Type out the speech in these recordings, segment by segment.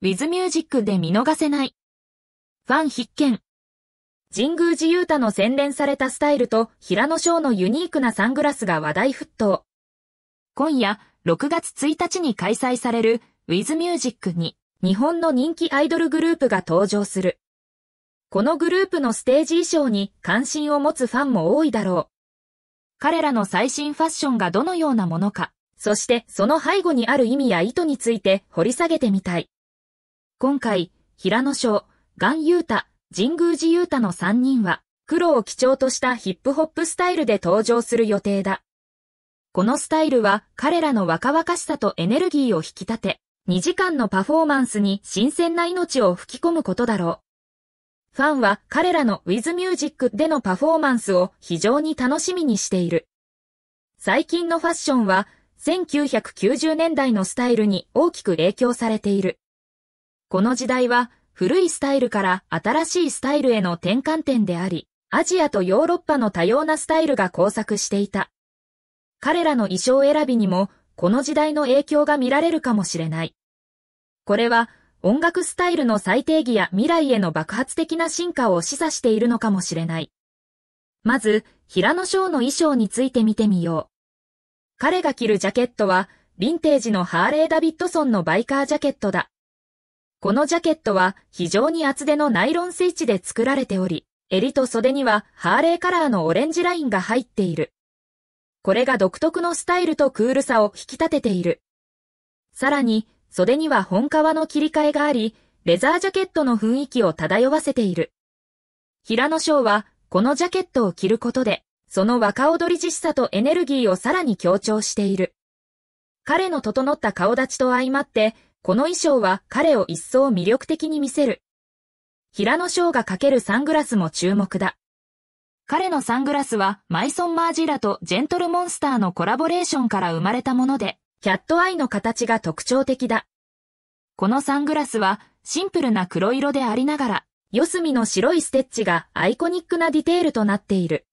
ウィズミュージックで見逃せない。ファン必見。神宮寺勇太の洗練されたスタイルと平野翔のユニークなサングラスが話題沸騰。今夜、6月1日に開催される With ュージックに日本の人気アイドルグループが登場する。このグループのステージ衣装に関心を持つファンも多いだろう。彼らの最新ファッションがどのようなものか、そしてその背後にある意味や意図について掘り下げてみたい。今回、平野翔、ガン・ユータ、神宮寺ユータの3人は、黒を基調としたヒップホップスタイルで登場する予定だ。このスタイルは彼らの若々しさとエネルギーを引き立て、2時間のパフォーマンスに新鮮な命を吹き込むことだろう。ファンは彼らの w i ズミ Music でのパフォーマンスを非常に楽しみにしている。最近のファッションは1990年代のスタイルに大きく影響されている。この時代は古いスタイルから新しいスタイルへの転換点であり、アジアとヨーロッパの多様なスタイルが交錯していた。彼らの衣装選びにも、この時代の影響が見られるかもしれない。これは、音楽スタイルの再定義や未来への爆発的な進化を示唆しているのかもしれない。まず、平野翔の衣装について見てみよう。彼が着るジャケットは、ヴィンテージのハーレー・ダビッドソンのバイカージャケットだ。このジャケットは非常に厚手のナイロンスイッチで作られており、襟と袖にはハーレーカラーのオレンジラインが入っている。これが独特のスタイルとクールさを引き立てている。さらに、袖には本革の切り替えがあり、レザージャケットの雰囲気を漂わせている。平野翔は、このジャケットを着ることで、その若踊り実さとエネルギーをさらに強調している。彼の整った顔立ちと相まって、この衣装は彼を一層魅力的に見せる。平野翔がかけるサングラスも注目だ。彼のサングラスはマイソン・マージラとジェントルモンスターのコラボレーションから生まれたもので、キャットアイの形が特徴的だ。このサングラスはシンプルな黒色でありながら、四隅の白いステッチがアイコニックなディテールとなっている。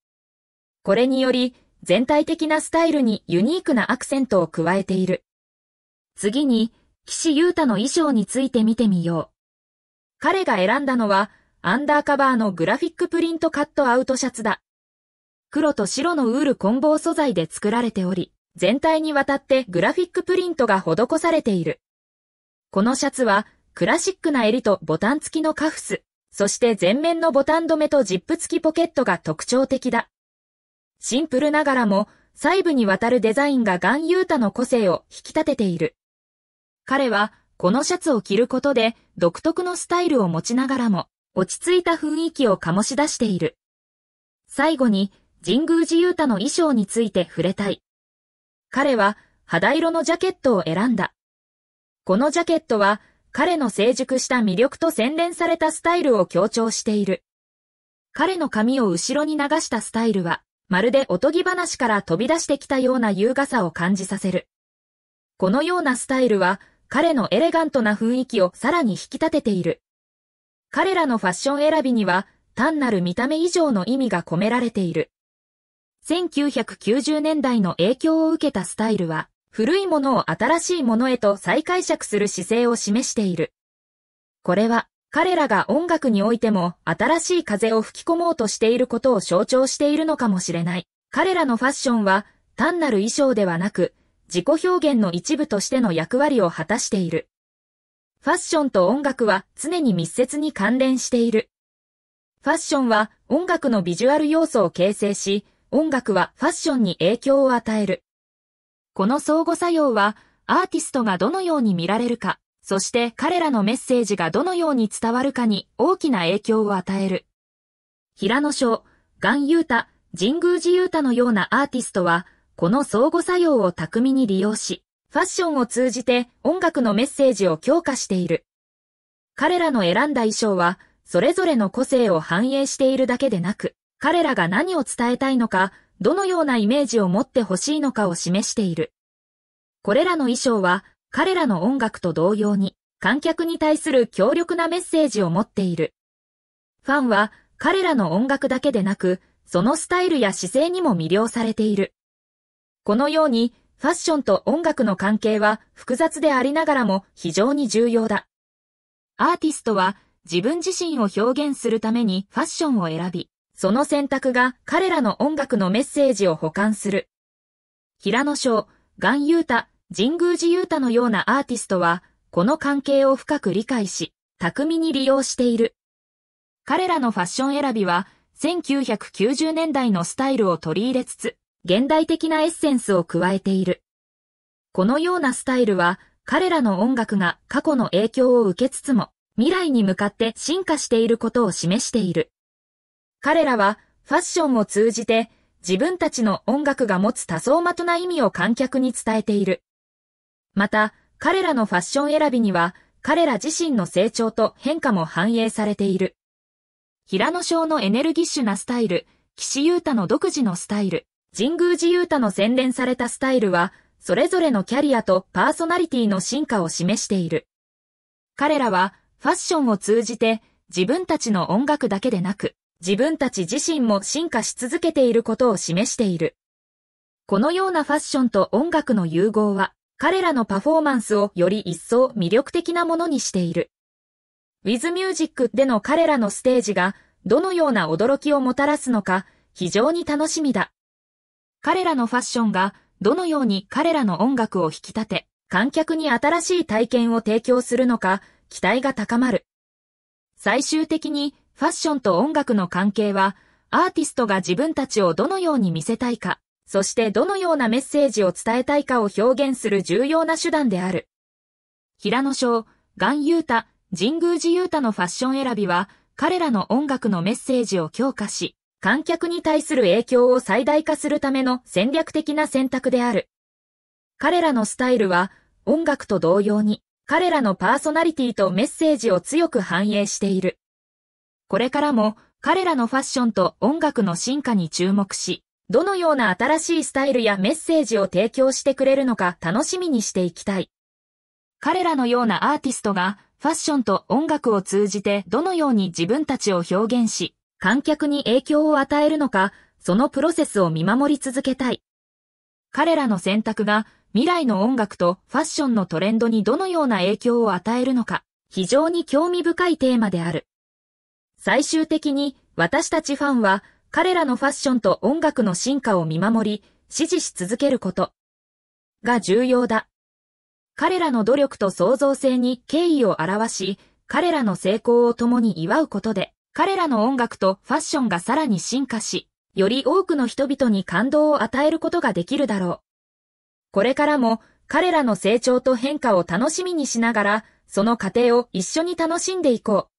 これにより、全体的なスタイルにユニークなアクセントを加えている。次に、岸優太の衣装について見てみよう。彼が選んだのは、アンダーカバーのグラフィックプリントカットアウトシャツだ。黒と白のウール混合素材で作られており、全体にわたってグラフィックプリントが施されている。このシャツは、クラシックな襟とボタン付きのカフス、そして前面のボタン止めとジップ付きポケットが特徴的だ。シンプルながらも、細部にわたるデザインがガンユータの個性を引き立てている。彼は、このシャツを着ることで、独特のスタイルを持ちながらも、落ち着いた雰囲気を醸し出している。最後に、神宮寺勇太の衣装について触れたい。彼は、肌色のジャケットを選んだ。このジャケットは、彼の成熟した魅力と洗練されたスタイルを強調している。彼の髪を後ろに流したスタイルは、まるでおとぎ話から飛び出してきたような優雅さを感じさせる。このようなスタイルは、彼のエレガントな雰囲気をさらに引き立てている。彼らのファッション選びには、単なる見た目以上の意味が込められている。1990年代の影響を受けたスタイルは、古いものを新しいものへと再解釈する姿勢を示している。これは、彼らが音楽においても新しい風を吹き込もうとしていることを象徴しているのかもしれない。彼らのファッションは、単なる衣装ではなく、自己表現の一部としての役割を果たしている。ファッションと音楽は常に密接に関連している。ファッションは音楽のビジュアル要素を形成し、音楽はファッションに影響を与える。この相互作用は、アーティストがどのように見られるか、そして彼らのメッセージがどのように伝わるかに大きな影響を与える。平野翔、ガン・ユータ、神宮寺ユータのようなアーティストは、この相互作用を巧みに利用し、ファッションを通じて音楽のメッセージを強化している。彼らの選んだ衣装は、それぞれの個性を反映しているだけでなく、彼らが何を伝えたいのか、どのようなイメージを持ってほしいのかを示している。これらの衣装は、彼らの音楽と同様に、観客に対する強力なメッセージを持っている。ファンは、彼らの音楽だけでなく、そのスタイルや姿勢にも魅了されている。このように、ファッションと音楽の関係は複雑でありながらも非常に重要だ。アーティストは自分自身を表現するためにファッションを選び、その選択が彼らの音楽のメッセージを保管する。平野翔、岩優太、神宮寺優太のようなアーティストは、この関係を深く理解し、巧みに利用している。彼らのファッション選びは、1990年代のスタイルを取り入れつつ、現代的なエッセンスを加えている。このようなスタイルは、彼らの音楽が過去の影響を受けつつも、未来に向かって進化していることを示している。彼らは、ファッションを通じて、自分たちの音楽が持つ多層的な意味を観客に伝えている。また、彼らのファッション選びには、彼ら自身の成長と変化も反映されている。平野翔のエネルギッシュなスタイル、岸優太の独自のスタイル、神宮寺勇太の洗練されたスタイルは、それぞれのキャリアとパーソナリティの進化を示している。彼らは、ファッションを通じて、自分たちの音楽だけでなく、自分たち自身も進化し続けていることを示している。このようなファッションと音楽の融合は、彼らのパフォーマンスをより一層魅力的なものにしている。With Music での彼らのステージが、どのような驚きをもたらすのか、非常に楽しみだ。彼らのファッションがどのように彼らの音楽を引き立て、観客に新しい体験を提供するのか、期待が高まる。最終的にファッションと音楽の関係は、アーティストが自分たちをどのように見せたいか、そしてどのようなメッセージを伝えたいかを表現する重要な手段である。平野翔、ガン・ユータ、神宮寺ユータのファッション選びは、彼らの音楽のメッセージを強化し、観客に対する影響を最大化するための戦略的な選択である。彼らのスタイルは、音楽と同様に、彼らのパーソナリティとメッセージを強く反映している。これからも、彼らのファッションと音楽の進化に注目し、どのような新しいスタイルやメッセージを提供してくれるのか楽しみにしていきたい。彼らのようなアーティストがファッションと音楽を通じてどのように自分たちを表現し、観客に影響を与えるのか、そのプロセスを見守り続けたい。彼らの選択が未来の音楽とファッションのトレンドにどのような影響を与えるのか、非常に興味深いテーマである。最終的に私たちファンは彼らのファッションと音楽の進化を見守り、支持し続けることが重要だ。彼らの努力と創造性に敬意を表し、彼らの成功を共に祝うことで、彼らの音楽とファッションがさらに進化し、より多くの人々に感動を与えることができるだろう。これからも彼らの成長と変化を楽しみにしながら、その過程を一緒に楽しんでいこう。